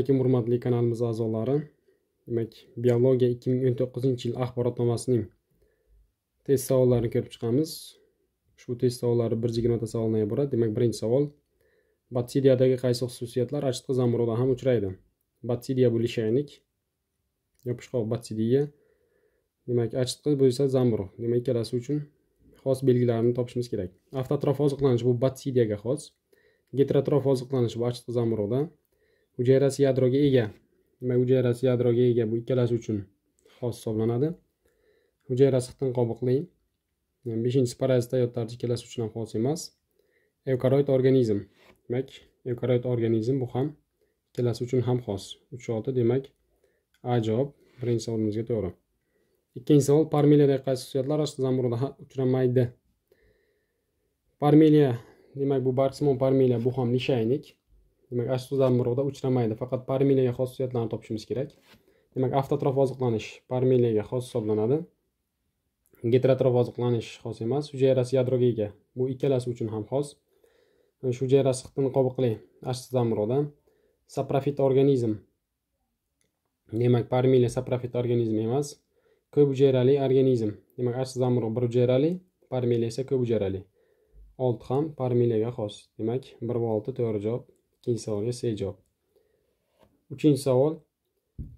lekin hurmatli kanalimiz a'zolari demak biologiya 2019 ming o'n to'qqizinchi yil axborotnomasining test savollarini ko'rib chiqamiz ushbu test savollari bir ta savoldan iborat demak birinchi savol batsidiyadagi qaysi xususiyatlar achitqi zamirida ham uchraydi batsidiya bu lishaynik yopishqoq batsidiya demak achitqi bo'lsa zamburug' demak ikkalasi uchun xos belgilarini topishimiz kerak avtotrof oziqlanish bu batsidiyaga xos getrotrof oziqlanish bu achitqi zamburug'da hujayrasi yadroga ega demak hujayrasi yadroga ega bu ikkalasi uchun xos hisoblanadi hujayrasi xitin qobiqli yani beshinchi parazit ikkalasi uchun ham xos emas evkaroid organizm demak evkaroid organizm bu ham ikkalasi uchun ham xos uch olti demak a javob birinchi savolimizga to'g'ri ikkinchi savol parmeliyadagi qaysi xususiyatlar rashk uchramaydi parmeliya demak bu barksimon parmeliya bu ham lishaynik demak ashsuzdan urug'da uchramaydi faqat parmeliyaga xos xususiyatlarni topishimiz kerak demak avtotrof oziqlanish parmeliyaga xos hisoblanadi geterotrof oziqlanish xos emas hujayrasi yadroga ega bu ikkalasi uchun ham xos shu hujayrasi niqobiqli ashsizdan zamburug'da saprofit organizm demak parmeliya saprofit organizm emas ko'p hujayrali organizm demak ashsizdan zamburug' bir hujayrali parmeliya esa ko'p hujayrali olti ham parmeliyaga xos demak bir va olti to'g'ri javob ikkinchi savolga javob uchinchi savol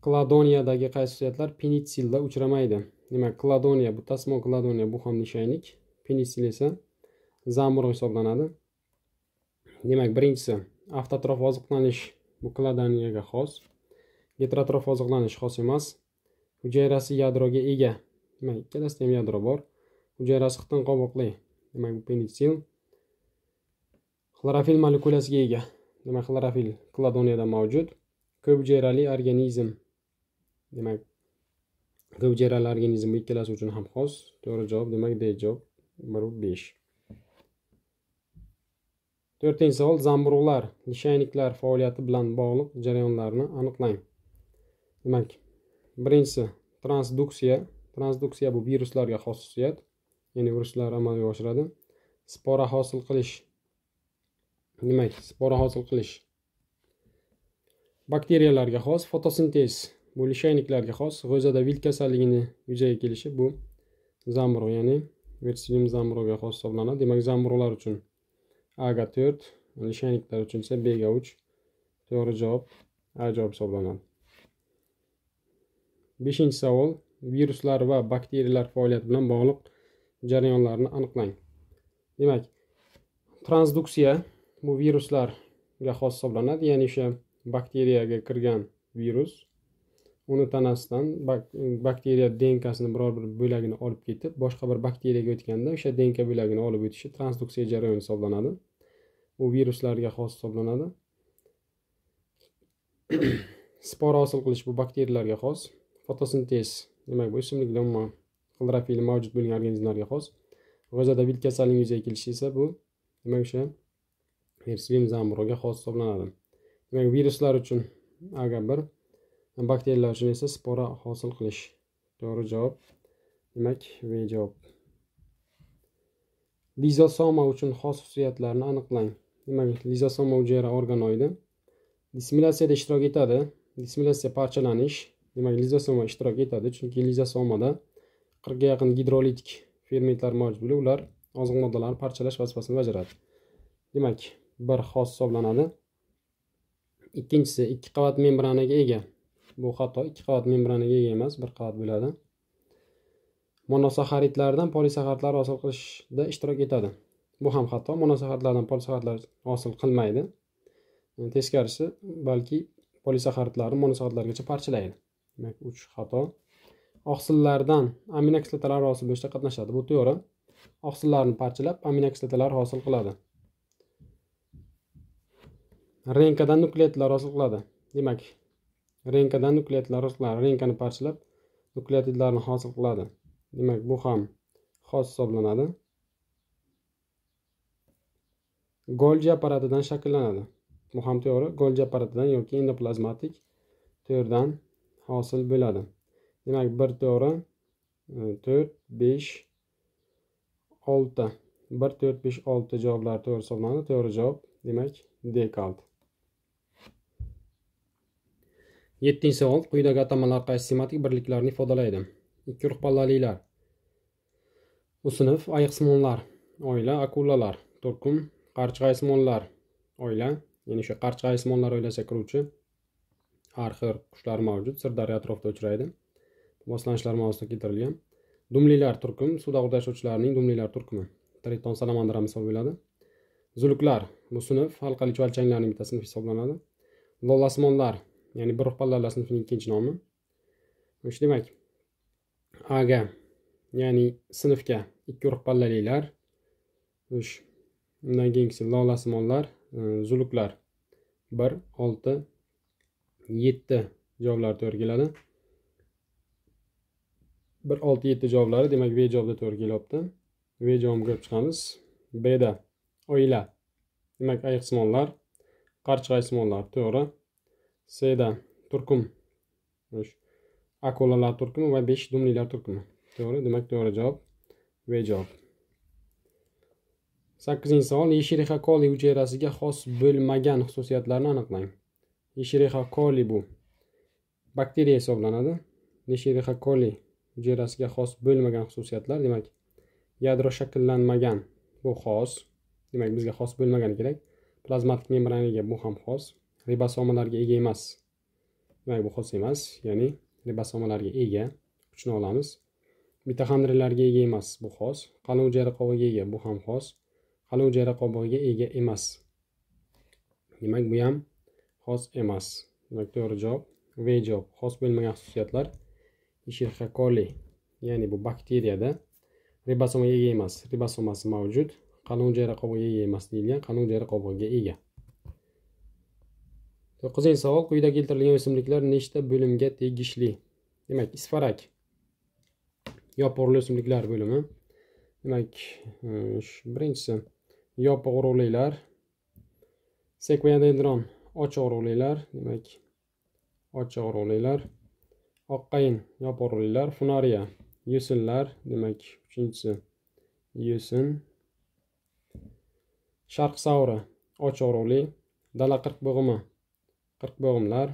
kladoniyadagi qaysi xususiyatlar penitsilda uchramaydi demak kladoniya bu tasmo kladoniya bu ham nishaynik penitsil esa zamburug' hisoblanadi demak birinchisi avtotrof oziqlanish bu kladoniyaga xos getrotrof oziqlanish xos emas hujayrasi yadroga ega demak ikkalasida ham yadro bor hujayrasi xitin qovoqli demak bu penitsil xlorofil molekulasiga ega nima xlorofil kladoniyada mavjud ko'p hujayrali organizm demak ko'p hujayrali organizm ikkalasi uchun ham xos to'g'ri javob demak d javob bir besh to'rtinchi savol zamburug'lar lishayniklar faoliyati bilan bog'liq jarayonlarni aniqlang demak birinchisi transduksiya transduksiya bu viruslarga xos xususiyat ya'ni viruslar amalga oshiradi spora hosil qilish demak pora hosil qilish bakteriyalarga xos fotosintez bu lishayniklarga xos g'o'zada vil kasalligini yuzaga kelishi bu zamburug' ya'ni versilum zamburoga xos hisoblanadi demak zamburug'lar uchun aga to'rt lishayniklar uchun esa bega uch to'g'ri javob a javob hisoblanadi beshinchi savol viruslar va bakteriyalar faoliyati bilan bog'liq jarayonlarni aniqlang demak transduksiya bu viruslarga xos hisoblanadi ya'ni o'sha bakteriyaga kirgan virus uni tanasidan bak bakteriya dnkasini biror bir bo'lagini olib ketib boshqa bir bakteriyaga o'tganda o'sha dnk bo'lagini olib o'tishi transduksiya jarayoni hisoblanadi u viruslarga xos hisoblanadi spor hosil qilish bu bakteriyalarga xos fotosintez demak bu o'simliklar umuman xlorofil mavjud bo'lgan organizmlarga xos g'o'zada bil kasalning yuzaga kelishi esa bu demak o'sha virusvim zamburug'iga xos hisoblanadi demak viruslar uchun aga bir bakteriyalar uchun esa spora hosil qilish to'g'ri javob demak v javob lizosoma uchun xos xususiyatlarni aniqlang demak lizosoma hujayra organoidi dismilatsiyada ishtirok etadi dismilatsiya parchalanish demak lizosoma ishtirok etadi chunki lizosomada qirqga yaqin gidrolitik fermentlar mavjud bo'lib ular oziq moddalarni parchalash vazifasini bajaradi demak bir xos hisoblanadi ikkinchisi ikki qavat membranaga ega bu xato ikki qavat membranaga ega emas bir qavat bo'ladi monosaxaridlardan polisaxaridlar hosil qilishda ishtirok etadi bu ham xato monosaxaridlardan polisaxaridlar hosil qilmaydi teskarisi balki polisaxaridlarni monosaxaridlargacha parchalaydi demak uch xato oqsillardan aminokislotalar hosil bo'lishda qatnashadi bu to'g'ri oqsillarni parchalab aminokislotalar hosil qiladi renkadan nukleatlar hosil qiladi demak renkadan nukleatlar hosil qiladi renkani parchalab nukleatidlarni hosil qiladi demak bu ham xos hisoblanadi golji apparatidan shakllanadi bu ham to'g'ri golji apparatidan yoki endoplazmatik terdan hosil bo'ladi demak bir to'g'ri e, to'rt besh olti bir to'rt besh olti javoblar to'g'ri hisoblanadi to'g'ri javob demak dekalt yettinchi savol quyidagi atamalar qaysi sematik birliklarni ifodalaydi ikki urf pallalilar usinf ayiqsimonlar oila akulalar turkum qarchig'aysmonlar oila ya'ni o'sha qarchig'aysmonlar oilasiga kiruvchi har xil qushlar mavjud sirdaryo atrofida uchraydi boslanishlar mavzusida keltirilgan dumlilar turkum suvda g'urdashovchilarning dumlilar turkumi triton salamandra misol bo'ladi zuluklar bu sinf halqali chuvalchanglarning bitta sinfi hisoblanadi lolasmonlar ya'ni bir ruhbanlarlar sinfining ikkinchi nomi shu demak a ya'ni sinfga ikki ruhbanlalilar uch undan keyingisi lolasimon e, zuluklar bir olti yetti javoblar to'g'ri keladi bir olti yetti javoblari demak v javobda to'g'ri kelyapti v javobini ko'rib chiqamiz bda oila demak ayiqsimonlar qarchig'aysimonlar to'g'ri seda turkum akulalar turkumi va besh dumlilar turkumi to'g'ri demak to'g'ri javob v javob sakkizinchi savol yeshirixa koli hujayrasiga xos bo'lmagan xususiyatlarni aniqlang yeshirixa koli bu bakteriya e hisoblanadi yeshirixa koli hujayrasiga xos bo'lmagan xususiyatlar demak yadro shakllanmagan bu xos demak bizga xos bo'lmagani kerak plazmatik membranaga bu ham xos ribosomalarga ega emas demak bu xos emas ya'ni ribosomalarga ega uchini olamiz mitoxondriyalarga ega emas bu xos qalin hujayra qobig'iga ega bu ham xos qalin hujayra qobig'iga ega emas demak bu ham xos emas demak to'g'ri javob v javob xos bo'lmagan xususiyatlar ishirhakoli ya'ni bu bakteriyada ribosomaga ega emas ribosomasi mavjud qalin hujayra qobig'iga ega emas deyilgan qalin hujayra qobig'iga ega to'qqizinchi savol quyida keltirilgan o'simliklar nechta bo'limga tegishli demak isfarak yopug'li o'simliklar bo'limi demak e, birinchisi yopiq urug'lilar sekviadendron ochiq urug'lilar demak ochiq urug'lilar oqqayin yopug'lilar funariya yusinlar demak uchinchisi yusin sharq savri ochiq urug'li dala qirq bo'g'imi 40 qirqbog'imlar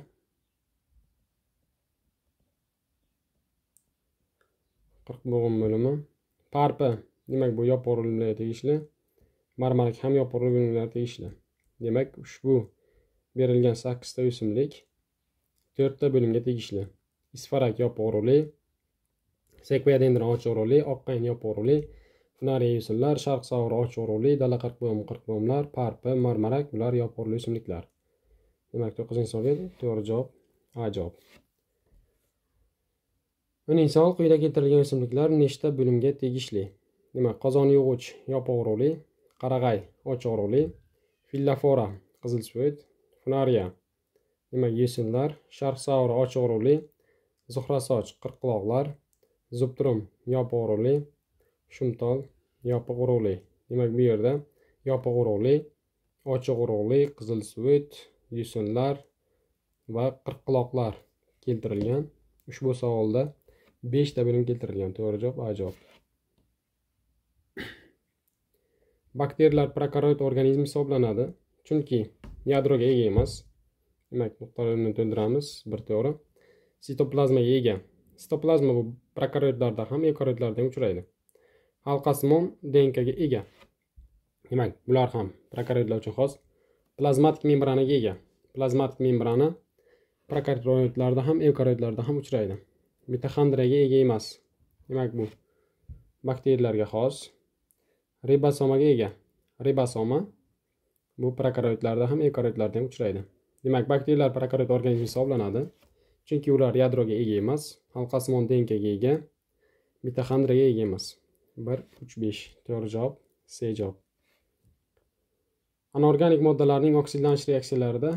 qirqbog'im bo'limi parpa demak bu yopig'rilganlarga tegishli marmark ham yopig'rilganlarga tegishli demak ushbu berilgan sakkizta o'simlik to'rtta bo'limga tegishli isfarak yopig'ruli sekviadendron ochruli oqqayn yopig'ruli funariya yusillar sharq savri ochuruli dala qirqbo'm bo'g'imlar parpa marmarak bular yopig'rili o'simliklar demak to'qqizinchi edi to'g'ri javob a javob uning savol quyida keltirilgan o'simliklar nechta bo'limga tegishli demak qozon yog'uch yopog'ruli qarag'ay ochog'ruli fillafora qizil qizilsuit funariya demak yo'sinlar sharqsavri ochog'ruli zuhrasoch qirqquloqlar zubtrum yopig'ruli shumtol yopig'ruli demak bu yerda yopig'ruli ochiq urug'li qizil suvit yusunlar va qirqquloqlar keltirilgan ushbu savolda beshta bilim keltirilgan to'g'ri javob a javob bakteriyalar prokaroid organizm hisoblanadi chunki yadroga ega emas demak to'ldiramiz to'ldiramiz bir to'g'ri sitoplazmaga ega sitoplazma bu prokaroidlarda ham ekaroidlarda ham uchraydi halqasimon dnkga ega demak bular ham prokaroidlar uchun xos plazmatik membranaga ega plazmatik membrana prokaryotlarda ham evkaryotlarda ham uchraydi mitoxondriyaga ega emas demak bu bakteriyalarga xos ribosomaga ega ribosoma bu prokaryotlarda ham evkaryotlarda ham uchraydi demak bakteriyalar prokaryot organizm hisoblanadi chunki ular yadroga ega emas halqasimon dnkga ega mitoxondriyaga ega emas bir uch besh to'g'ri javob c javob anorganik moddalarning oksidlanish reaksiyalarida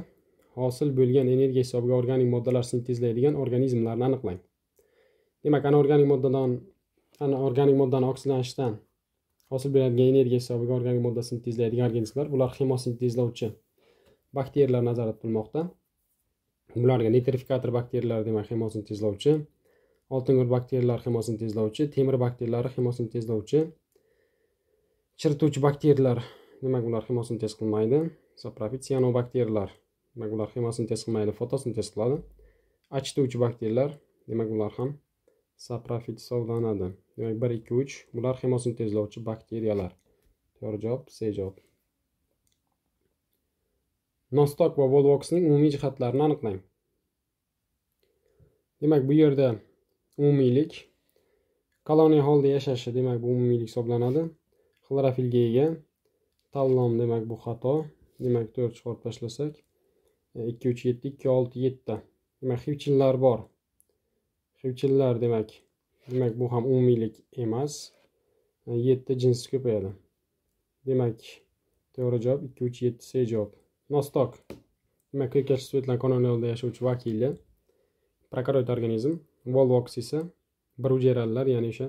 hosil bo'lgan energiya hisobiga organik moddalar sintezlaydigan organizmlarni aniqlang demak anorganik moddadan anorganik moddani oksidlanishdan hosil bo'ladigan energiya hisobiga organik modda sintezlaydigan organizmlar bular xemosintezlovchi bakteriyalar nazarda tutilmoqda bularga nitrifikator bakteriyalar demak xemosintezlovchi oltingur bakteriyalar xemosintezlovchi temir bakteriyalar xemosintezlovchi chirituvchi bakteriyalar Nima ular xemasini tez qilmaydi. Saprofit siyanobakteriyalar demak ular xemasini tez qilmaydi, fotosintez qiladi. Achituvchi bakteriyalar demak ular ham saprofit hisoblanadi. Demak 1 2 3 bular xemosintezlovchi bakteriyalar. To'g'ri javob C javob. Nostok va Volvoxning umumiy jihatlarini aniqlang. Demak, bu yerda umumiylik koloniya holida yashashi, demak bu umumiylik hisoblanadi. Xlorofilga ega, salom demak bu xato demak to'rt chiqarib tashlasak e, ikki uch yetti ikki olti yetti demak xivchinlar bor xivchinlar demak demak bu ham umumiylik emas e, yetti jinsi ko'payadi demak to'g'ri javob ikki uch yetti c javob nostok demak ko'kash svetlan kanalida yashovchi vakili prokarot organizm volvox esa bir hujayralar ya'ni o'sha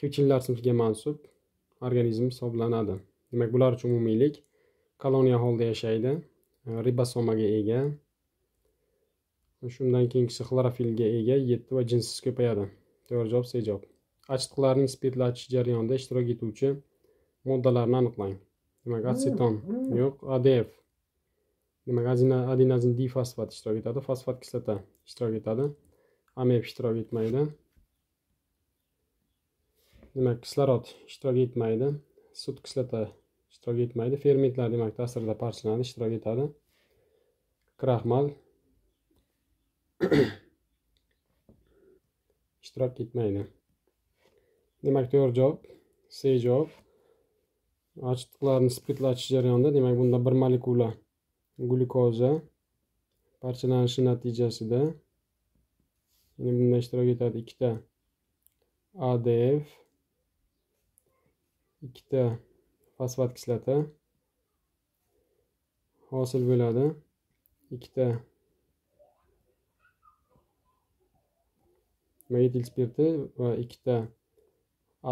xivchinlar sinfiga mansub organizm hisoblanadi demak bular uchun umumiylik koloniya holda yashaydi ribosomaga ega shundan keyingisi xlorofilga ega yetti va jinssiz ko'payadi to'g'ri javob c javob achchiqlarning spirtlatish jarayonida ishtirok etuvchi moddalarni aniqlang demak hmm, aseton hmm. yo'q adf demak adinazin difosfat ishtirok etadi fosfat kislota ishtirok etadi amep ishtirok etmaydi demak kislorod ishtirok etmaydi sut kislota ishtirok etmaydi fermentlar demak ta'sirida parchalanib ishtirok etadi kraxmal ishtirok etmaydi demak to'g'ri javob c javob achitqlarni spirtlatish jarayonida demak bunda bir molekula glyukoza parchalanishi natijasida ya'ni bunda ishtirok etadi ikkita adf ikkita fosfat kislota hosil bo'ladi ikkita mayitil spirti va ikkita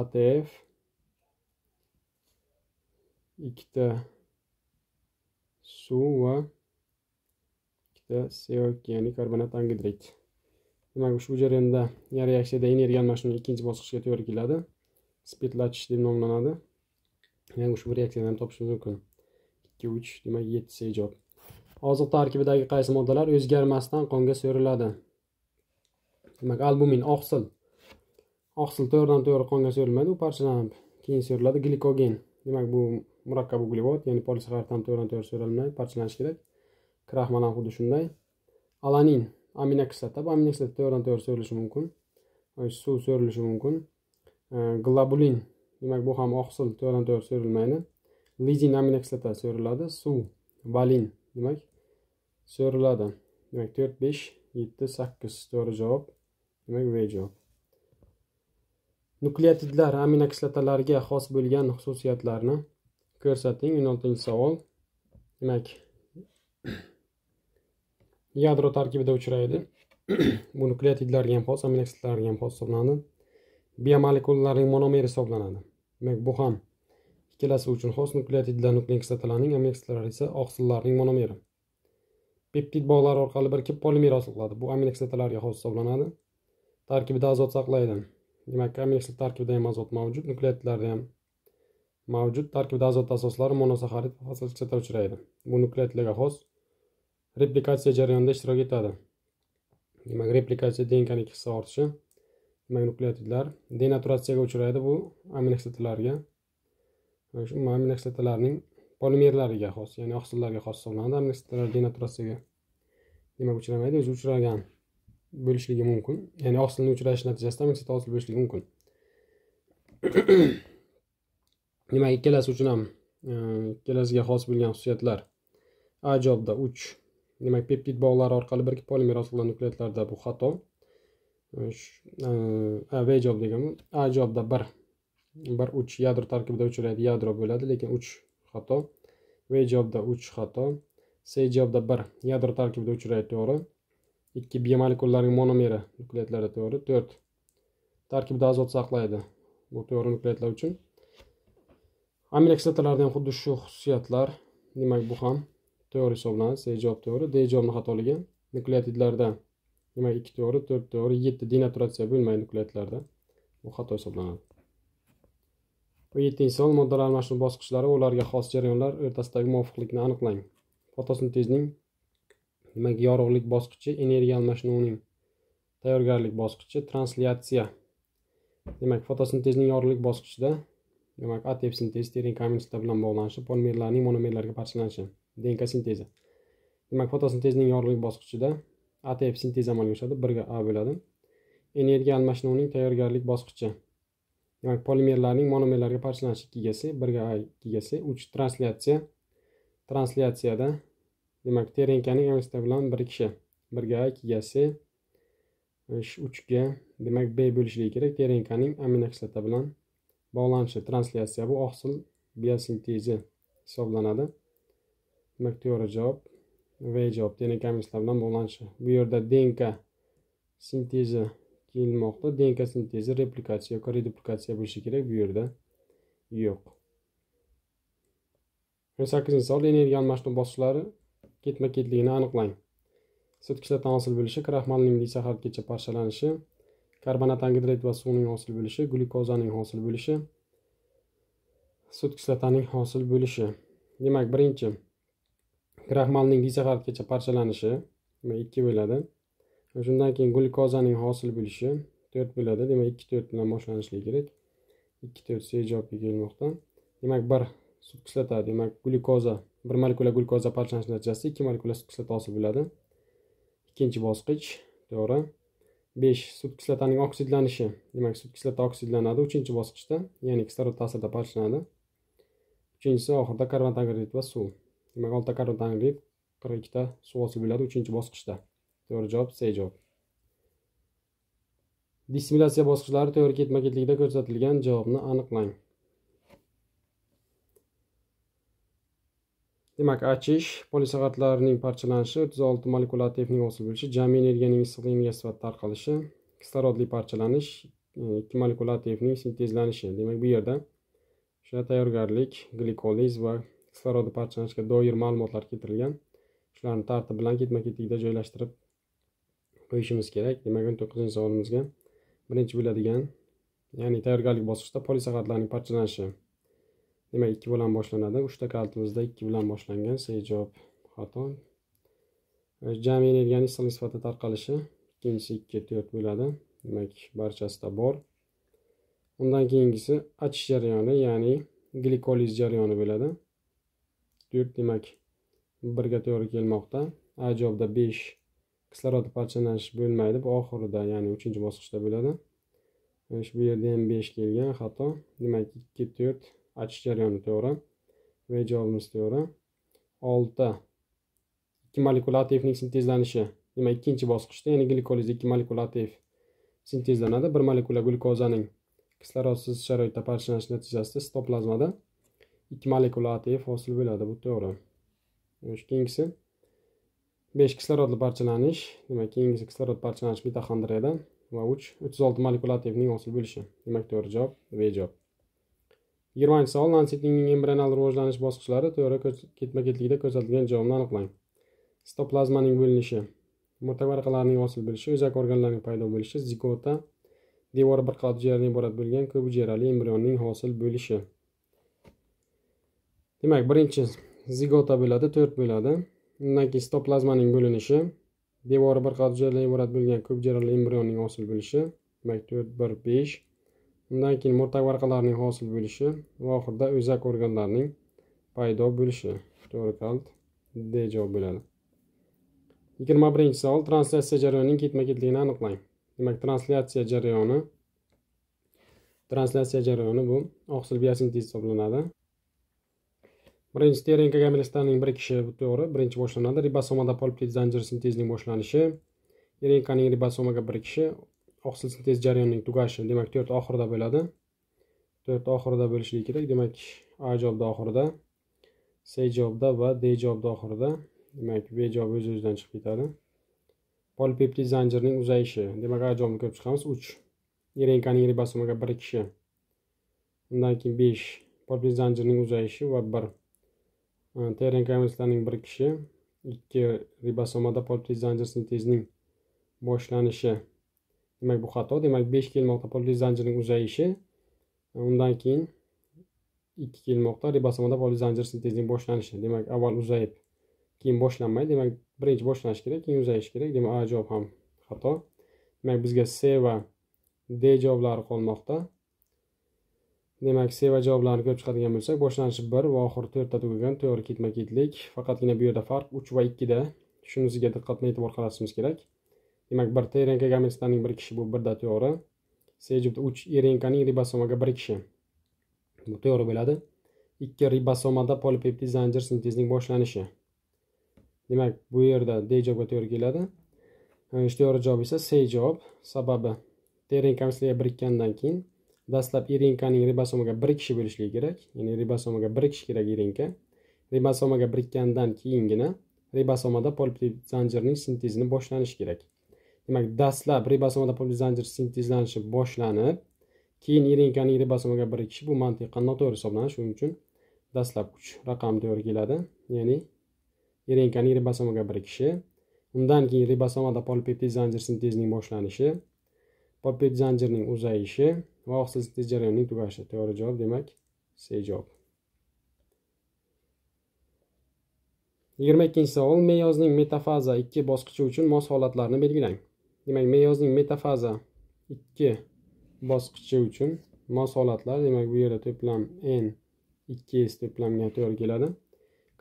atf ikkita suv va ikkita seok ya'ni karbonat angidrid demak ushbu jarayonda yara yakshada energiya almashinuvi ikkinchi bosqichga to'g'ri keladi spirtlatish deb nomlanadi Yangi ushbu reaksiyani ham topishimiz mumkin ikki uch demak yettisi ijob oziq tarkibidagi qaysi moddalar o'zgarmasdan qonga so'riladi demak albumin oqsil oqsil to'g'ridan to'g'ri qonga so'rilmaydi u parchalanib keyin so'riladi glikogen demak bu murakkab uglevod ya'ni polisaxarid ham to'g'ridan to'g'ri so'rilmaydi parchalanishi kerak kraxmal ham xuddi shunday alanin aminokislota bu aminokislota to'g'ridan to'g'ri so'rilishi mumkin suv so'rilishi mumkin globulin demak bu ham oqsil to'g'ridan to'g'ri so'rilmaydi lizin aminokislotasi so'riladi suv valin demak so'riladi demak to'rt besh yetti sakkiz to'g'ri javob demak v javob nukleotidlar aminokislotalarga xos bo'lgan xususiyatlarni ko'rsating o'n oltinchi savol demak yadro tarkibida uchraydi bu nukleotidlarga ham xos aminokislotalarga ham xos hisoblanadi biomolekulalarning monomeri hisoblanadi demak bu ham ikkalasi uchun xos nukleotidlar nuklein kislotalarning aminokislotalar esa oqsillarning monomeri peptid bog'lari orqali birikib polimer hosil qiladi bu aminokislotalarga xos hisoblanadi tarkibida azot saqlaydi demak aminokislot tarkibida ham azot mavjud nukleotidlarda ham mavjud tarkibida azot asoslari monosaxarid fasilchata uchraydi bu nukleotidlarga xos replikatsiya jarayonida ishtirok etadi demak replikatsiya dnkni ikkisi ortishi nukleotidlar denaturatsiyaga uchraydi bu amin kislotalalarga amin polimerlariga xos ya'ni oqsillarga xos hisoblanadi amin denaturatsiyaga nimaga uchramaydi o'zi uchragan bo'lishligi mumkin ya'ni oqsilni uchrashi natijasida amin hosil bo'lishligi mumkin demak ikkalasi uchun ham e, ikkalasiga xos bo'lgan xususiyatlar a javobda uch demak peptid bog'lari orqali bir polimer osilgan nukleotlarda bu xato E, v job deganman a jobda bir bir uch yadro tarkibida uchraydi yadro bo'ladi lekin uch xato v jobda uch xato c jobda bir yadro tarkibida uchraydi to'g'ri ikki biomolekullarning monomeri nukleatlari to'g'ri to'rt tarkibda azot saqlaydi bu to'g'ri nukleatlar uchun amino ham xuddi shu xususiyatlar demak bu ham to'g'ri hisoblanadi c javob to'g'ri d javobni xatoligi nukleotidlarda nima ikki to'g'ri to'rt to'g'ri yetti denaturatsiya bo'lmaydi nukleatlarda bu xato hisoblanadi va yettinchi savol moddalar almashinuv bosqichlari ularga xos jarayonlar o'rtasidagi muvofiqlikni aniqlang fotosintezning demak yorug'lik bosqichi energiya almashinuvining tayyorgarlik bosqichi translyatsiya demak fotosintezning yorug'lik bosqichida demak atp sintez terin kamenchliklar bilan bog'lanishi polimerlarning monomerlarga parchalanishi dnk sintezi demak fotosintezning yorug'lik bosqichida atf sintez amalga oshadi birga a bo'ladi energiya almashinuvining tayyorgarlik bosqichi demak polimerlarning monomerlarga parchalanishi ikkiga c birga a ikkiga c uch translyatsiya translyatsiyada demak terenkaning amista bilan bir kishi birga a ikkiga c uchga demak b bo'lishligi kerak terenkaning aminokislota bilan bog'lanishi translyatsiya bu oqsil biosintezi hisoblanadi demak to'g'ri javob v javob tenokamizlardan bog'lanishi bu yerda dnk sintezi kelmoqda dnk sintezi replikatsiya yoki reduplikatsiya bo'lishi kerak bu yerda yo'q o'n sakkizinchi savol energiya almashinuv bosqichlari ketma ketligini aniqlang sirtkichlar hosil bo'lishi kraxmalning disaxargacha parchalanishi karbonat angidrid va suvning hosil bo'lishi glyukozaning hosil bo'lishi sut kislotaning hosil bo'lishi demak birinchi graxmalning gidsaxartgacha parchalanishi ikki bo'ladi shundan keyin glyukozaning hosil bo'lishi to'rt bo'ladi demak ikki to'rt bilan boshlanishi kerak ikki to'rt c javobga kelmoqda demak bir sut kislota demak glyukoza bir molekula glyukoza parchalanishi natijasida ikki molekula sut kislota hosil bo'ladi ikkinchi bosqich to'g'ri besh sut kislotaning oksidlanishi demak sut kislota oksidlanadi uchinchi bosqichda ya'ni kislorod ta'sirida parchalanadi uchinchisi oxirida karbon va suv demak olti karotanglik qirq ikkita suv osilib bo'ladi uchinchi bosqichda to'g'ri javob c javob dissimilyatsiya bosqichlari to'g'ri ketma ketlikda ko'rsatilgan javobni aniqlang demak achish polisaxatlarning parchalanishi o'ttiz olti molekular texnik hosil bo'lishi jami energiyaning issiq energiya sifatida tarqalishi kislorodli parchalanish e, ikki molekular texnik sintezlanishi demak bu yerda o'sha tayyorgarlik glikoliz va kislorod parchalanishga doir ma'lumotlar keltirilgan shularni tartib bilan ketma ketlikda joylashtirib qo'yishimiz kerak demak o'n to'qqizinchi savolimizga birinchi bo'ladigan ya'ni tayyorgarlik bosqichida polisaxatlarning parchalanishi demak ikki bilan boshlanadi uchta kalitimizda ikki bilan boshlangan sey javob xato jami energiyani issiqlik sifatida tarqalishi ikkinchisi ikki to'rt bo'ladi demak barchasida bor undan keyingisi achish jarayoni ya'ni glikoliz jarayoni bo'ladi 4 demak 1 ga to'g'ri kelmoqda a javobda 5 kislorod parchalanish bo'lmaydi bu oxirida ya'ni 3 bosqichda bo'ladi mana e, shu yerda ham 5 kelgan xato demak 2 4 ochish jarayoni to'g'ri va javobimiz to'g'ri 6 2 molekula atfning sintezlanishi demak ikkinchi bosqichda ya'ni glikoliz 2 molekula atf sintezlanadi 1 molekula glyukozaning kislorodsiz sharoitda parchalanish natijasida sitoplazmada ikki molekulatiy fosil bo'ladi bu to'g'ri o'sha keyingisi besh kislorodli parchalanish demak keyingisi kislorod parchalanish mitoxondriyadan va uch 36 yuz olti molekulativning hosil bo'lishi demak to'g'ri javob b javob yigirmanchi savol lansetning embrional rivojlanish bosqichlari to'g'ri ketma ketlikda ko'rsatilgan javobni aniqlang sitoplazmaning bo'linishi murtak hosil bo'lishi o'zak organlarning paydo bo'lishi zigota devori bir qavat hujayradan iborat bo'lgan ko'p hujayrali embrionning hosil bo'lishi demak birinchi zigota bo'ladi to'rt bo'ladi undan keyin sitoplazmaning bo'linishi devori bir qator joylardan iborat bo'lgan ko'p hujayralar embrionning hosil bo'lishi demak to'rt bir besh undan keyin murtag varqalarning hosil bo'lishi va oxirida o'zak organlarning paydo bo'lishi to'g'ri kalt d javob bo'ladi yigirma birinchi savol translyatsiya jarayonining ketma ketligini aniqlang demak translyatsiya jarayoni translyatsiya jarayoni bu oqsil biosintez hisoblanadi birinchi terenka bir kishi bu to'g'ri birinchi boshlanadi ribosomada polipid zanjir sintezining boshlanishi renkaning ribosomaga birikishi oqsil sintez jarayonining tugashi demak to'rt oxirida bo'ladi to'rt oxirida bo'lishligi kerak demak a javobda oxirida c javobda va d javobda oxirida demak b javobi o'z o'zidan chiqib ketadi polipeptid zanjirning uzayishi demak a javobni ko'rib chiqamiz uch renkaning ribosomaga birikishi undan keyin besh polipeptid zanjirning uzayishi va bir teorenkaviruslarning bir kishi ikki ribosomada poliploid zanjir sintezining boshlanishi demak bu xato demak besh kelmoqda poliploid zanjirning uzayishi undan keyin ikki kelmoqda ribosomada poliploid zanjir sintezining boshlanishi demak avval uzayib keyin boshlanmaydi demak birinchi boshlanishi kerak keyin uzayishi kerak demak a javob ham xato demak bizga c va d javoblari qolmoqda demak seva javoblarini ko'rib chiqadigan bo'lsak boshlanishi bir va oxiri ta tugagan to'g'ri ketma ketlik faqatgina bu yerda farq uch va ikkida shunisiga diqqat bilan e'tibor qaratishimiz kerak demak bir terenka gamestaning bir kishi bu birda to'g'ri sejibda uch erenkaning ribosomaga bir kishi bu to'g'ri bo'ladi ikki ribosomada polipeptid zanjir sintezning boshlanishi demak bu yerda d javobga to'g'ri keladi to'g'ri javob esa c javob sababi terenka birikkandan keyin dastlab irinkaning ribosomaga birikishi bo'lishligi kerak ya'ni ribosomaga birikishi kerak irinka ribosomaga birikkandan keyingina ribosomada polipeptid zanjirning sintezini boshlanishi kerak demak dastlab ribosomada polipeptid zanjir sintezlanishi boshlanib keyin irinkaning ribosomaga birikishi bu mantiqan noto'g'ri hisoblanadi shuning uchun dastlab uch raqam to'g'ri keladi ya'ni irinkaning ribosomaga birikishi undan keyin ribosomada polipeptid zanjir sintezining boshlanishi polipeptid zanjirning uzayishi va oqsilsiz jarayonning tugashi to'g'ri javob demak c javob yigirma ikkinchi savol meyozning metafaza ikki bosqichi uchun mos holatlarni belgilang demak meyozning metafaza ikki bosqichi uchun mos holatlar demak bu yerda to'plam n ikki s to'plamga to'g'ri keladi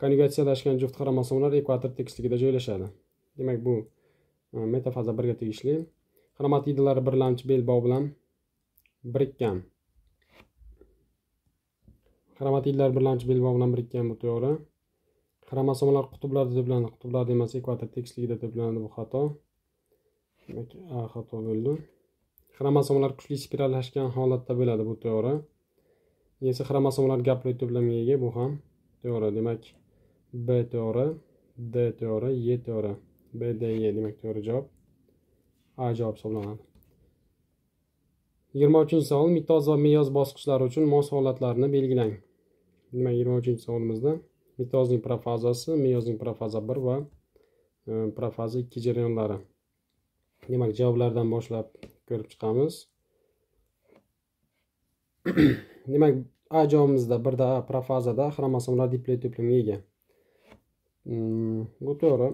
konjugatsiyalashgan juft xromosomalar ekvator tekisligida joylashadi demak bu e, metafaza birga tegishli xromatidalar birlamchi belbog' bilan birikkan xromatidlar birlamchi belbog' bilan birikkan bu to'g'ri xromosomalar qutblarda to'planadi qutblarda emas ekvator tekisligida to'planadi bu xato xato bo'ldi xromosomalar kuchli spirallashgan holatda bo'ladi bu to'g'ri esa xromosomalar gaploid to'plamga ega bu ham to'g'ri demak b to'g'ri d to'g'ri y to'g'ri b d y demak to'g'ri javob a javob hisoblanadi yigirma uchinchi savol mitoz va meyoz bosqichlari uchun mos holatlarni belgilang demak yigirma uchinchi savolimizda mitozning profazasi meyozning profaza bir va e, profaza ikki jarayonlari demak javoblardan boshlab ko'rib chiqamiz demak a javobimizda birda a profazada xromosomlar diploid to'plamga ega hmm, bu to'g'ri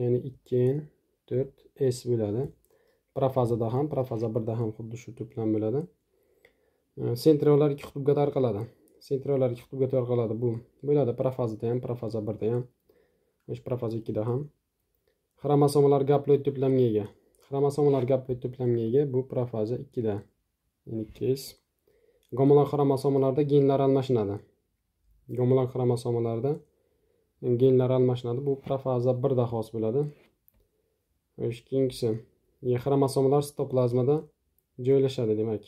ya'ni ikki to'rt s bo'ladi profazada ham profaza birda ham xuddi shu to'plam bo'ladi sentriolar ikki qutbga tarqaladi sentriolar ikki qutbga tarqaladi bu bo'ladi profazada ham profaza birda ham shu profaza ikkida ham xromosomalar gaploid to'plamga ega xromosomalar gaploid to'plamga ega bu profaza ikkida kes gomolar xromosomalarda genlar almashinadi gomolar xromosomalarda genlar almashinadi bu profaza birda xos bo'ladi o'sha keyingisi e, xromosomalar sitoplazmada joylashadi demak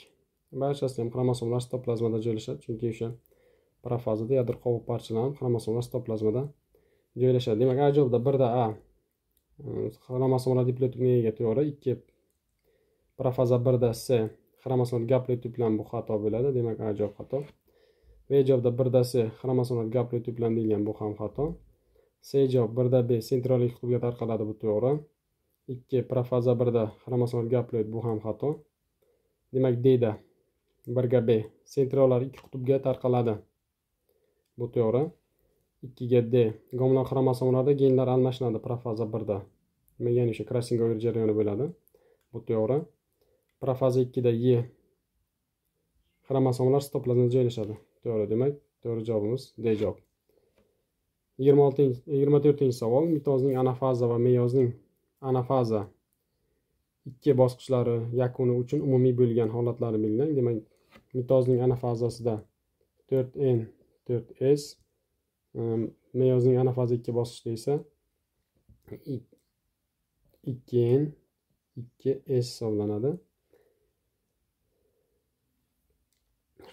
barchasi ham xromosomalar sitoplazmada joylashadi chunki o'sha profazada yadro qovuq parchalanib xromosomalar sitoplazmada joylashadi demak a javobda birda a e, xromosomalar diplotipga ega to'g'ri ikki profaza birda s xromosomal gaplitip bilan bu xato bo'ladi demak a javob xato b javobda birda s xromosomalar gaplitip bilan deyilgan bu ham xato c javob birda b sentralik qutbga tarqaladi bu to'g'ri ikki profaza birda xromosomal gaploid bu ham xato demak deyda birga b sentriolar ikki qutbga tarqaladi bu to'g'ri ikkiga d gomilar xromosomalarda genlar almashinadi profaza birda nima ya'ni o'sha krasing over jarayoni bo'ladi bu to'g'ri profaza ikkida e xromosomalar stoplazmada joylashadi to'g'ri demak to'g'ri javobimiz d javob yigirma oltinchi yigirma to'rtinchi savol mitozning anafaza va meyozning anafaza ikki bosqichlari yakuni uchun umumiy bo'lgan holatlari belgilang demak mitozning anafazasida 4n 4s ehm, meyozning anafaza ikki bosqichda esa 2n 2s hisoblanadi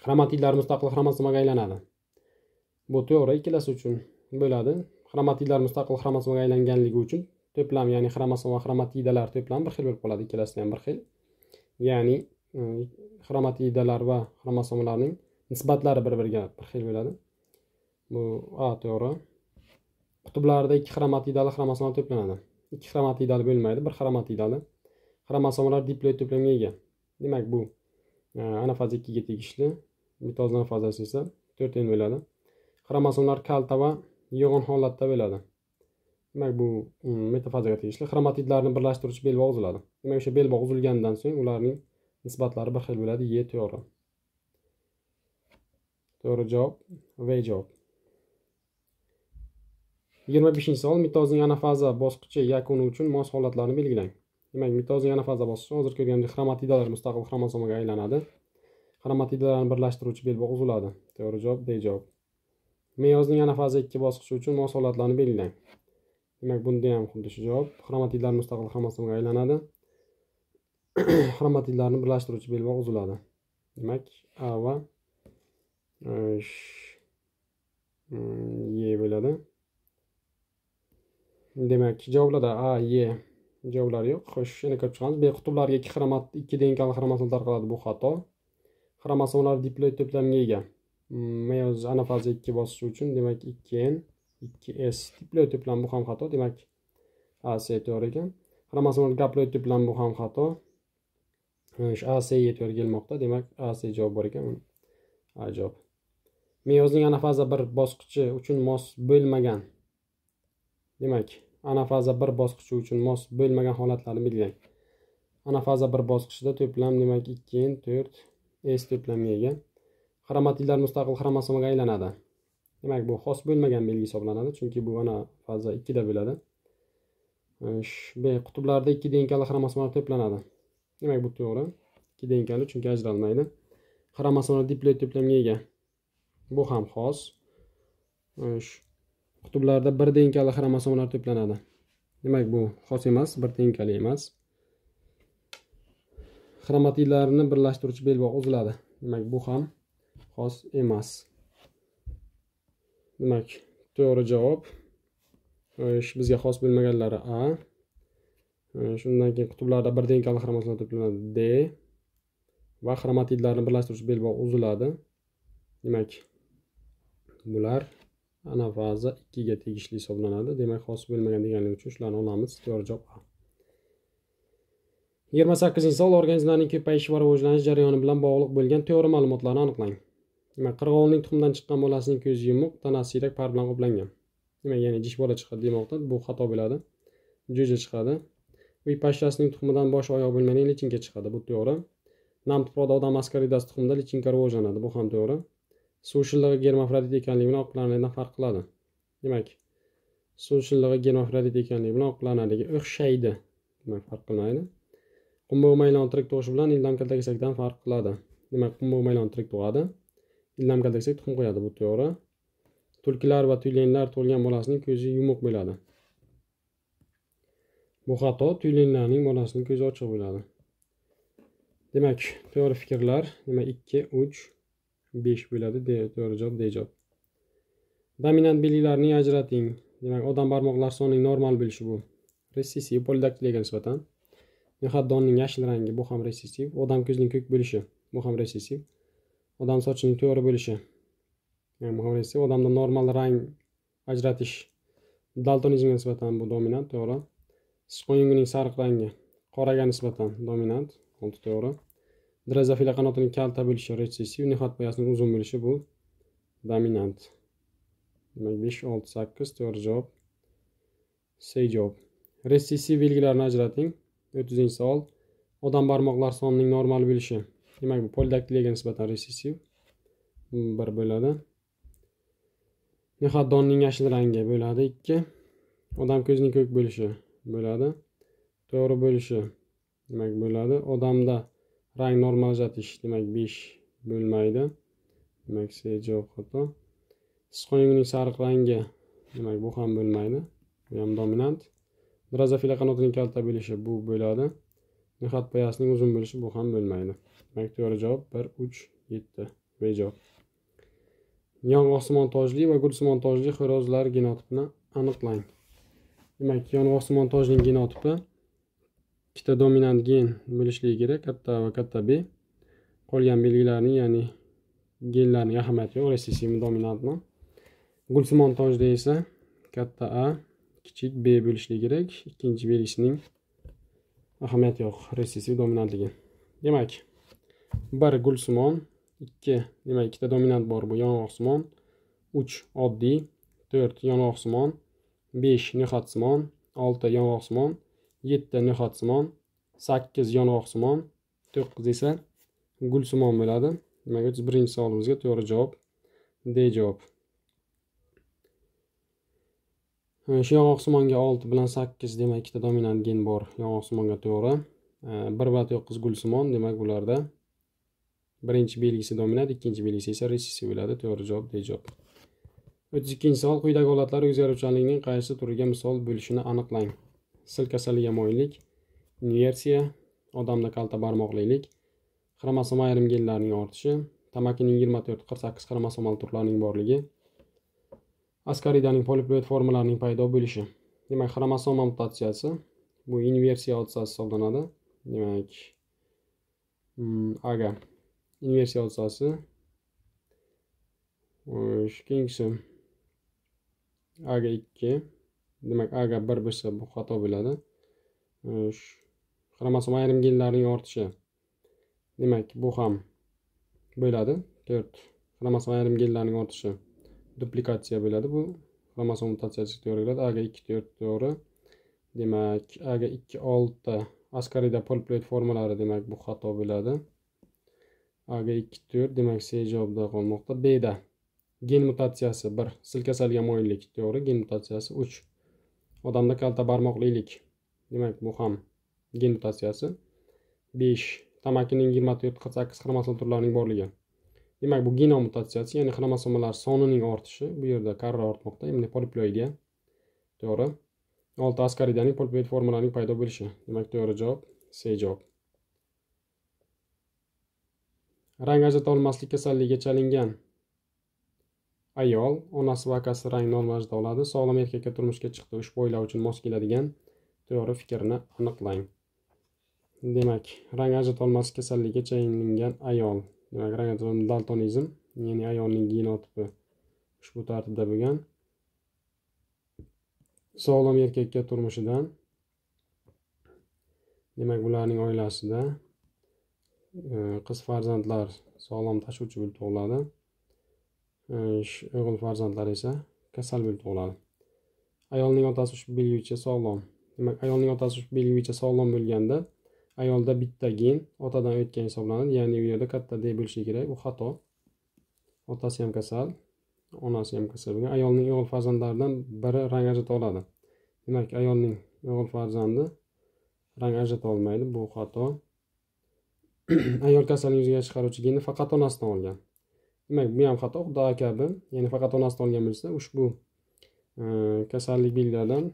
xromatidlar mustaqil xromosomaga aylanadi bu to'g'ri ikkalasi uchun bo'ladi xromatidlar mustaqil xromosomaga aylanganligi uchun to'plam ya'ni xromosom va xromatidalar to'plami bir xil bo'lib qoladi ikkalasida ham bir xil ya'ni e, xromatidalar va xromosomalarning nisbatlari bir biriga bir xil bo'ladi bu a to'g'ri qutblarda ikki xromatidali xromosomalar to'planadi ikki xromatidali bo'lmaydi bir xromatidali xromosomalar diploid to'plamga ega demak bu e, anafaza ikkiga tegishli mitoz anafazasi esa to'rt bo'ladi xromosomalar kalta va yo'g'on holatda bo'ladi demak bu mm, metafazaga tegishli xromatidlarni birlashtiruvchi belbog' uziladi demak o'sha belbog' uzilgandan so'ng ularning nisbatlari bir xil bo'ladi ye to'g'ri to'g'ri javob v javob yigirma beshinchi savol mitozning anafaza bosqichi yakuni uchun mos holatlarni belgilang demak mitozning anafaza bosqichi hozir ko'rganimizdek xromatidalar mustaqil xromosomaga aylanadi xromatidalarni birlashtiruvchi belbog' uziladi to'g'ri javob d javob meyozning anafaza ikki bosqichi uchun mos holatlarni belgilang demak bunda ham xuddi shu javob xromatidlar mustaqil xromosomga aylanadi xromatidlarni birlashtiruvchi belbog' uziladi demak a va e hmm, bo'ladi demak javoblarda a e javoblar yo'q xo'sh yana ko'rib chiqamiz b qutblarga ikki xromat ikki dnk xromosom tarqaladi bu xato xromosomlar diploid to'plamga ega meyoz anafaza ikki bosishi uchun demak ikki n 2 s diploid bilan bu ham xato demak ac to'g'ri ekan xromosom gaploid bilan bu ham xato shu ac to'g'ri kelmoqda demak ac javob bor ekan javob miyozning anafaza bir bosqichi uchun mos bo'lmagan demak anafaza bir bosqichi uchun mos bo'lmagan holatlarni belgilang anafaza bir bosqichida to'plam demak ikki n to'rt s to'plamga ega xromatidlar mustaqil xromosomaga aylanadi demak bu xos bo'lmagan belgi hisoblanadi chunki bu mana faza ikkida bo'ladi b qutblarda ikki denkali xromosomalar to'planadi demak bu to'g'ri ikki denkali chunki ajralmaydi xromosomalar diploid to'plamga ega bu ham xos qutblarda bir denkali xromosomalar to'planadi demak bu xos emas bir denkali emas xromatidlarni birlashtiruvchi belbog' uziladi demak bu ham xos emas demak to'g'ri javob bizga xos bo'lmaganlari a shundan keyin qutblarda bir denkali xromatlar to'planadi d va xromatidlarni birlashtiruvchi belbog' uziladi demak bular anafaza ikkiga tegishli hisoblanadi demak xos bo'lmagan deganligi uchun shularni olamiz to'g'ri javob a yigirma sakkizinchi savol organizmlarning ko'payishi va rivojlanish jarayoni bilan bog'liq bo'lgan to'g'ri ma'lumotlarni aniqlang nima qirg'ovulning tuxumdan chiqqan bolasining ko'zi yumuq tanasi siyrak par bilan qoplangan demak ya'ni jish bola chiqadi demoqda bu xato bo'ladi jo'ja chiqadi uy pashshasining tuxumidan bosh oyoq bo'lmagan lichinka chiqadi bu to'g'ri nam tuproqda odam maskaridasi tuxumida lichinka rivojlanadi bu ham to'g'ri suv shillig'i germafrodit ekanligi bilan oq farq qiladi demak suv shillig'i germafrodit ekanligi bilan oq o'xshaydi demak farq qilmaydi qumbog'i maylantirik tug'ishi bilan ildam kaltakesakdan farq qiladi demak qumbog'i maylantirik tug'adi illamka desak tuxum qo'yadi bu to'g'ri tulkilar va tyulenlar tug'ilgan bolasining ko'zi yumuq bo'ladi bu xato tyulenlarning bolasining ko'zi ochiq bo'ladi demak to'g'ri fikrlar demak ikki uch besh bo'ladi to'g'ri javob d javob dominant belgilarni ajrating demak odam barmoqlar sonining normal bo'lishi bu resessiv polidaktilga nisbatan mehat donning yashil rangi bu ham resessiv odam ko'zining ko'k bo'lishi bu ham ressessiv odam sochining to'g'ri bo'lishi ya'ni rejissor odamda normal rang ajratish daltonizmga nisbatan bu dominant to'g'ri sichqon yungining sariq rangi qoraga nisbatan dominant olti to'g'ri drozofila qanotining kalta bo'lishi retsessiv nihoyat poyasining uzun bo'lishi bu dominant demak besh olti sakkiz to'g'ri javob c javob retsessiv belgilarini ajrating o'ttizinchi savol odam barmoqlar sonining normal bo'lishi demak bu polidaktilyaga nisbatan resessiv bir bo'ladi nihayat donning yashil rangi bo'ladi ikki odam ko'zining ko'k bo'lishi bo'ladi to'g'ri bo'lishi demak bo'ladi odamda rang normalizatish demak besh bo'lmaydi demak c javob xato sichqon sariq rangi demak bu ham bo'lmaydi bu ham dominant drozofila qanotining kalta bo'lishi bu bo'ladi mehnat poyasining uzun bo'lishi bu ham bo'lmaydi. Demak, to'g'ri javob 1 3 7. bejavob javob. Yong'oqsimon tojli va gulsimon tojli xo'rozlar genotipini aniqlang. Demak, yong'oqsimon tojning genotipi ikkita dominant gen bo'lishligi kerak, katta va katta B. Qolgan belgilarning, ya'ni genlarning ahamiyati yo'q, ressessivmi, dominantmi? Gulsimon tojda esa katta A, kichik B bo'lishligi kerak. Ikkinchi belgisining ahamiyat yo'q ressesiv dominantligi demak bir gulsimon ikki demak ikkita dominant bor bu yong'oqsimon uch oddiy to'rt yong'oqsimon besh no'xatsimon olti yong'oqsimon yetti no'xatsimon sakkiz yong'oqsimon to'qqiz esa gulsimon bo'ladi demak o'ttiz birinchi savolimizga to'g'ri javob d javob shu yong'oqsimonga olti bilan sakkiz demak ikkita dominant gen bor yong'oqsimonga to'g'ri bir va to'qqiz gulsimon demak ularda birinchi belgisi dominant ikkinchi belgisi esa resessiv bo'ladi to'g'ri javob d javob o'ttiz ikkinchi savol quyidagi holatlar o'zgaruvchanlikning qaysi turiga misol bo'lishini aniqlang sil kasalligiga moyillik inversiya odamda kalta barmoqlilik xromosom ayrim genlarning ortishi tamakining yigirma to'rt qirq sakkiz xromosomal turlarining borligi askaridaning poliploid formalarining paydo bo'lishi demak xromosoma mutatsiyasi bu inversiya hodisasi hisoblanadi demak mm, aga inversiya hodisasi keyingisi aga ikki demak aga bir bo'lsa bu xato bo'ladi xromosoma ayrim genlarning ortishi demak bu ham bo'ladi to'rt xromosoma ayrim genlarning ortishi duplikatsiya bo'ladi bu xromosom mutatsiyasi to'g'ri keladi aga ikki to'rt to'g'ri demak aga ikki olti askarida polplet platformalari demak bu xato bo'ladi aga ikki to'rt demak c javobda qolmoqda bda gen mutatsiyasi bir sil silkasalga moyillik to'g'ri gen mutatsiyasi uch odamda kalta barmoqlilik demak bu ham gen mutatsiyasi besh tamakining yigirma to'rt qirq sakkiz xromosom turlarining borligi demak bu genom mutatsiyasi ya'ni xromosomalar sonining ortishi bu yerda karra ortmoqda endi poliploidiya to'g'ri olti askaridaning poliploid formalarining paydo bo'lishi demak to'g'ri javob c javob rang ajrata olmaslik kasalligiga chalingan ayol onasi va akasi rangni almashta oladi sog'lom erkakka turmushga chiqdi ushbu oila uchun mos keladigan to'g'ri fikrni aniqlang demak rang ajrata olmaslik kasalligiga chalingan ayol granatvan daltonizm ya'ni ayolning genotipi ushbu tartibda bo'lgan sog'lom erkakka turmushidan demak ularning oilasida e, qiz farzandlar sog'lom tashuvchi bo'lib tug'iladi e, o'g'il farzandlar esa kasal bo'lib tug'iladi ayolning otasi ushbu belgicha sog'lom demak ayolning otasi ushbu belgicha sog'lom bo'lganda ayolda bitta gen otadan o'tgan hisoblanadi ya'ni u yerda katta d bo'lishi kerak bu xato otasi ham kasal onasi ham kasal bo'lgan ayolning o'g'il farzandlaridan biri rang ajrata oladi demak ayolning o'g'il farzandi rang ajrata olmaydi bu xato ayol kasalni yuzaga chiqaruvchi genni faqat onasidan olgan demak bu ham xato xudo kabi ya'ni faqat onasidan olgan bo'lsa ushbu kasallik belgilaridan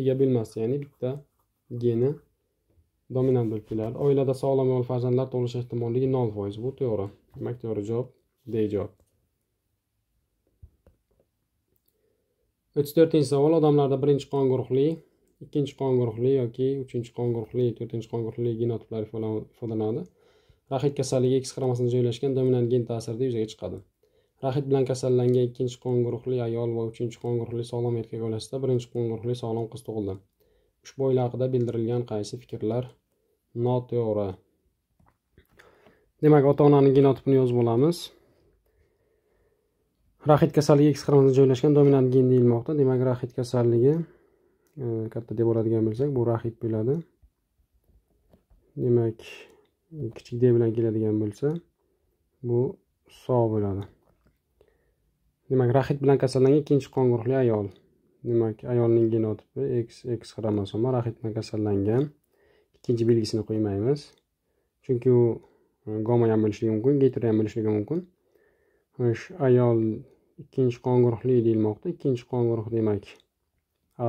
ega bo'lmasdi ya'ni bitta geni dominant bo'lib keladi oilada sog'lom ayol farzandlar tug'ilishi ehtimolligi nol foiz bu to'g'ri demak to'g'ri javob d javob o'ttiz to'rtinchi savol odamlarda birinchi qon guruhli ikkinchi qon guruhli yoki uchinchi qon guruhli to'rtinchi qon guruhli genotiplar ifodalanadi raxit kasalligi x xromosomi joylashgan dominant gen ta'sirida yuzaga chiqadi raxit bilan kasallangan ikkinchi qon guruhli ayol va uchinchi qon guruhli sog'lom erkak oilasida birinchi qon guruhli sog'lom qiz tug'ildi ushbu oila haqida bildirilgan qaysi fikrlar noto'g'ri demak ota onani genotipini yozib olamiz raxit kasalligi x xromozomida joylashgan dominant gen deyilmoqda demak raxit kasalligi e, katta deb oladigan bo'lsak bu raxit bo'ladi demak kichik d bilan keladigan bo'lsa bu so bo'ladi demak raxit bilan kasallangan ikkinchi qon guruhli ayol demak ayolning genotipi x x xromosoma raxit bilan kasallangan ikkinchi belgisini qo'ymaymiz chunki u e, goma ham bo'lishligi mumkin geyteri ham bo'lishligi mumkin xo'sh e, ayol ikkinchi qon guruhli deyilmoqda ikkinchi qon guruh demak a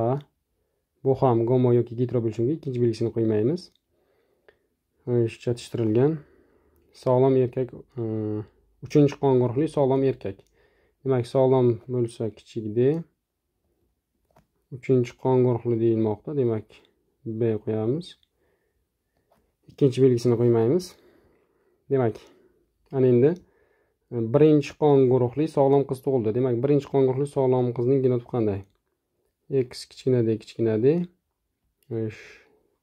bu ham gomo yoki getro bo'lishi mumkin ikkinchi belgisini qo'ymaymiz chatishtirilgan e, sog'lom erkak uchinchi qon guruhli sog'lom erkak demak sog'lom bo'lsa kichik d uchinchi qon guruhli deyilmoqda demak b qo'yamiz ikkinchi belgisini qo'ymaymiz demak ana endi e, birinchi qon guruhli sog'lom qiz tug'ildi demak birinchi qon guruhli sog'lom qizning genotipi qanday x kichkina d kichkina d e,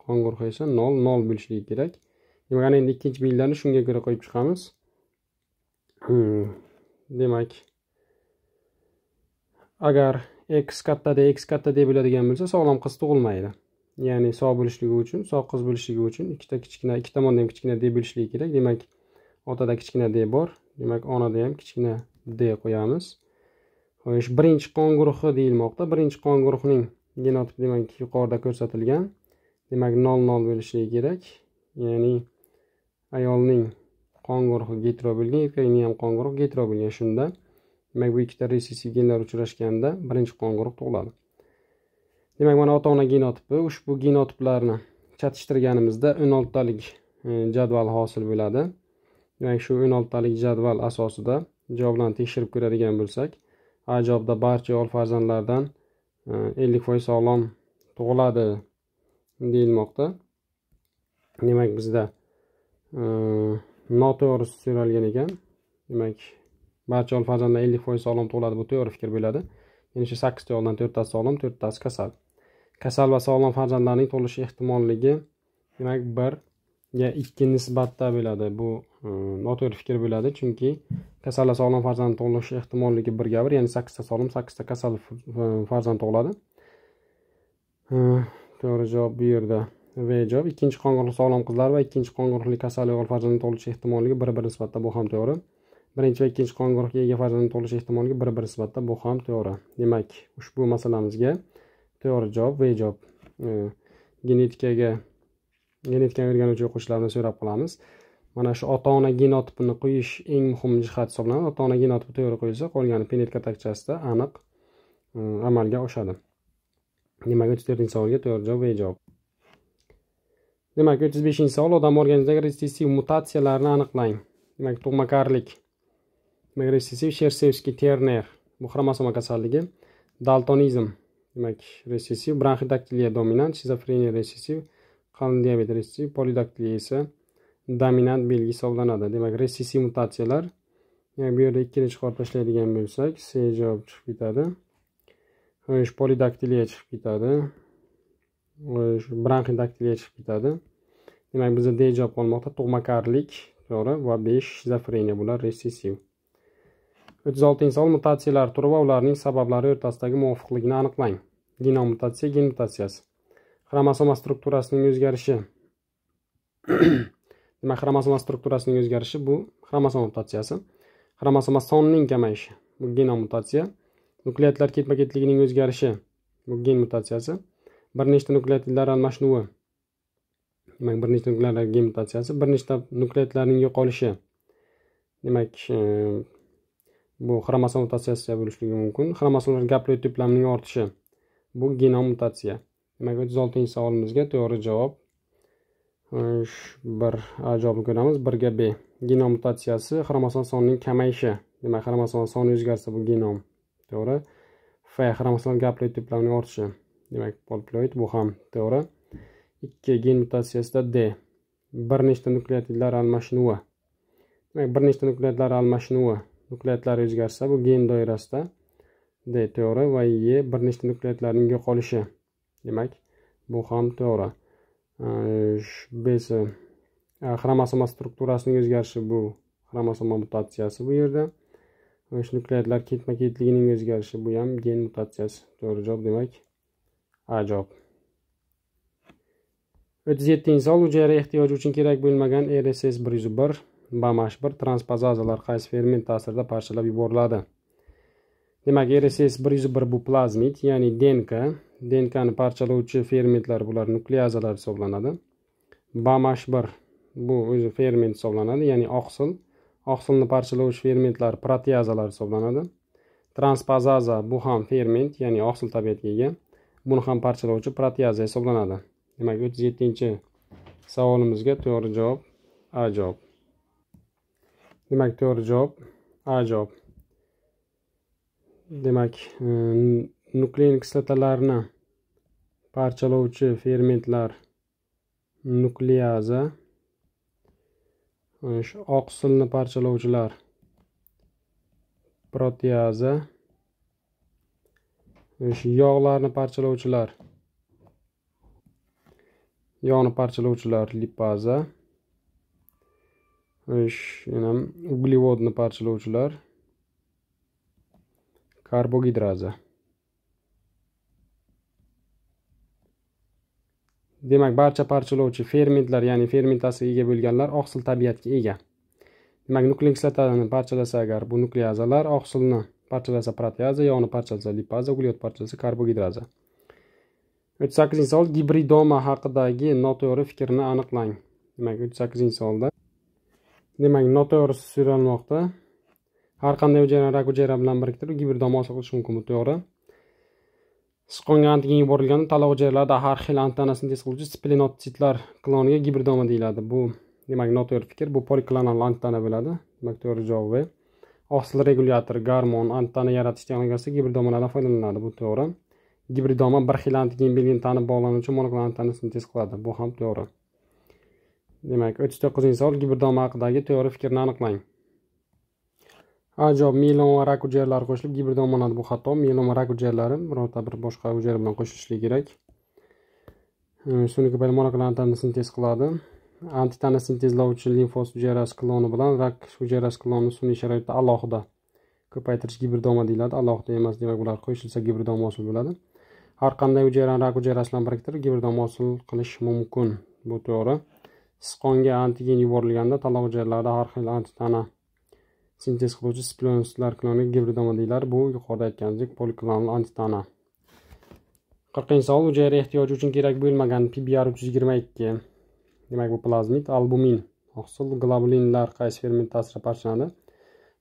qon guruhi esa nol nol bo'lishligi kerak demak ana endi ikkinchi belgilarni shunga ko'ra qo'yib chiqamiz hmm. demak agar x kattada x katta d bo'ladigan bo'lsa sog'lom qiz tug'ilmaydi ya'ni sog' bo'lishligi uchun sog' qiz bo'lishligi uchun ikkita kichkina ikki tomonda ham kichkina d bo'lishligi kerak demak otada kichkina d bor demak onada ham kichkina d qo'yamiz xo'sh birinchi qon guruhi deyilmoqda birinchi qon guruhining genotipi demak yuqorida ko'rsatilgan demak nol nol bo'lishligi kerak ya'ni ayolning qon guruhi getro bo'lgan erkakning ham qon guruhi getro bo'lgan shunda demak bu ikkita resessiv genlar uchrashganda birinchi qon guruh tug'iladi demak mana ota ona genotipi ushbu genotiplarni chatishtirganimizda o'n talik e, jadval hosil bo'ladi demak shu o'n talik jadval asosida javoblarni tekshirib ko'radigan bo'lsak a javobda barcha yol farzandlardan e, ellik foiz sog'lom tug'iladi deyilmoqda demak bizda e, noto'g'ri so'ralgan ekan demak barcha yol farzandlar ellik foiz sog'lom tug'iladi bu to'g'ri fikr bo'ladi endi shu sakkizta o'g'ildan to'rttasi sog'lom to'rttasi kasal kasal va sog'lom farzandlarning tug'ilishi ehtimolligi demak birga ikki nisbatda bo'ladi bu e, noto'g'ri fikr bo'ladi chunki kasal va sog'lom farzand tug'ilishi ehtimolligi birga bir ya'ni sakkizta sog'lom sakkizta kasal farzand tug'iladi e, to'g'ri javob bu yerda v javob ikkinchi qonguruhli sog'lom qizlar va ikkinchi qo'ng'iroqli kasal o'g'il farzand tug'ilishi ehtimolligi bir bir nisbatda bu ham to'g'ri birinchi va ikkinchi qon guruhga ega farzand tug'ilish ehtimolligi bir bir nisbatda bu ham to'g'ri demak ushbu masalamizga to'g'ri javob v javob genetikaga genetikani o'rganuvchi o'quvchilardan so'rab qolamiz mana shu ota ona genotipini qo'yish eng muhim jihat hisoblanadi ota ona genotipi to'g'ri qo'yilsa qolgani penetka tagchasida aniq e, amalga oshadi demak o'ttiz to'rtinchi savolga to'g'ri javob v javob demak o'ttiz beshinchi savol odam organizmidagi retsessiv mutatsiyalarni aniqlang demak tug'makarlik demak retsessiv shersevskiy terner bu xromosoma kasalligi daltonizm demak ressessiv bronxidaktilia dominant shizofreniya ressessiv qalin diabet ressessiv polidaktilia esa dominant belgi hisoblanadi demak ressessiv mutatsiyalar ya'ni bu yerda ikkini chiqarib tashlaydigan bo'lsak c javob chiqib ketadi shu polidaktilia chiqib ketadi shu bronxidaktilia chiqib ketadi demak bizda d javob qolmoqda tug'makarlik to'g'ri va besh shizofreniya bular ressessiv o'ttiz oltinchi savol mutatsiyalar turi va ularning sabablari o'rtasidagi muvofiqlikni aniqlang genom mutatsiya gen mutatsiyasi xromosoma strukturasining o'zgarishi demak xromosoma strukturasining o'zgarishi bu xromosoma mutatsiyasi xromosoma sonining kamayishi bu genom mutatsiya nukleatlar ketma ketligining o'zgarishi bu gen mutatsiyasi bir nechta nukleatlar almashinuvi demak bir nechta nukleatlar gen mutatsiyasi bir nechta nukleatlarning yo'qolishi demak bu xromosom mutatsiyasiga bo'lishligi mumkin xromosomlar gaploid to'plamining ortishi bu genom mutatsiya demak o'ttiz oltinchi savolimizga to'g'ri javob bir a javobni ko'ramiz birga b genom mutatsiyasi xromosom sonining kamayishi demak xromosom soni o'zgarsa bu genom to'g'ri f xromosom gaploid to'plamining ortishi demak polploid bu ham to'g'ri ikki gen mutatsiyasida d bir nechta nukleotidlar almashinuvi demak bir nechta nukleotidlar almashinuvi nukleatlar o'zgarsa bu gen doirasida d to'g'ri va e bir nechta nukleatlarning yo'qolishi demak bu ham to'g'ri bsi e, xromosoma strukturasining o'zgarishi bu xromosoma mutatsiyasi bu yerda shu nukleatlar ketma ketligining o'zgarishi bu ham gen mutatsiyasi to'g'ri javob demak a javob o'ttiz yettinchi savol hujayra ehtiyoji uchun kerak bo'lmagan rss bir yuz bir bamash bir transpazazalar qaysi ferment ta'sirida parchalab yuboriladi demak rss bir yuz bir bu plazmid ya'ni dnk dnkni parchalovchi fermentlar bular nukleazalar hisoblanadi bamash bir bu o'zi ferment hisoblanadi ya'ni oqsil oqsilni parchalovchi fermentlar proteazalar hisoblanadi transpazaza bu ham ferment ya'ni oqsil tabiatga ega buni ham parchalovchi proteaza hisoblanadi demak o'ttiz yettinchi savolimizga to'g'ri javob a javob demak to'g'ri javob a javob demak e, nuklein kislotalarni parchalovchi fermentlar nukleaza e, shu oqsilni parchalovchilar proteaza e, shu yog'larni parchalovchilar yog'ni parchalovchilar lipaza yana uglevodni parchalovchilar karbogidraza demak barcha parchalovchi fermentlar ya'ni fermentasiga ega bo'lganlar oqsil tabiatga ega demak nuklein kislotani parchalasa agar bu nukleazalar oqsilni parchalasa proteaza yog'ni parchalasa lipaza uglyod parchalasa karbogidraza o'ttiz sakkizinchi savol gibridoma haqidagi noto'g'ri fikrni aniqlang demak o'ttiz sakkizinchi savolda demak noto'g'ri suranmoqda har qanday hujayra rak hujayra bilan biriktirib gibridoma hosil qilish mumkin bu to'g'ri sichqonga antigen yuborilganda tala hujayralarda har xil antanasini tez qiluvchi splenotsitlar kloniga gibridoma deyiladi bu demak noto'g'ri fikr bu poliklonal antana bo'ladi demak to'g'ri javob b oqsil regulyator garmon antana yaratish texnikasi gibridomalardan foydalaniladi bu to'g'ri gibridoma bir xil antigen belgini tanib bog'lanuvchi monoklonal antanasini tez qiladi bu ham to'g'ri demak o'ttiz to'qqizinchi savol gibridoma haqidagi to'g'ri fikrni aniqlang a javob mielom va rak hujayralari qo'shilib gibridom bo'ladi bu xato mielom va rak hujayralari birorta bir boshqa hujayra bilan qo'shilishligi kerak ehm, sun'iy ko'paygan molekulalarni tana sintez qiladi antitana sintezlovchi limfos hujayrasi kloni bilan rak hujayrasi kloni sun'iy sharoitda alohida ko'paytirish gibridoma deyiladi alohida emas demak ular qo'shilsa gibridoma hosil bo'ladi har qanday hujayrani rak hujayrasi bilan biriktirib gibridoma hosil qilish mumkin bu to'g'ri sichqonga antigen yuborilganda taloq hujayralarida har xil antitana sintez qiluvchi splenosidlar klonik gibridonodiylar bu yuqorida aytganimizdek poliklonal antitana qirqinchi savol hujayra ehtiyoji uchun kerak bo'lmagan pbr uch yuz yigirma ikki demak bu plazmid albumin oqsil globulinlar qaysi ferment ta'sirida parchalanadi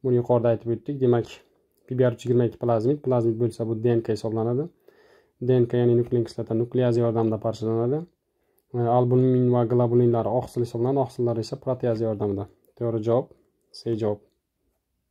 buni yuqorida aytib o'tdik demak pbr uch yuz yigirma ikki plazmid plazmid bo'lsa bu dnk hisoblanadi dnk ya'ni nuklein kislota nukleaza yordamida parchalanadi albumin va globulinlari oqsil hisoblanadi oqsillar esa proteaza yordamida to'g'ri javob c javob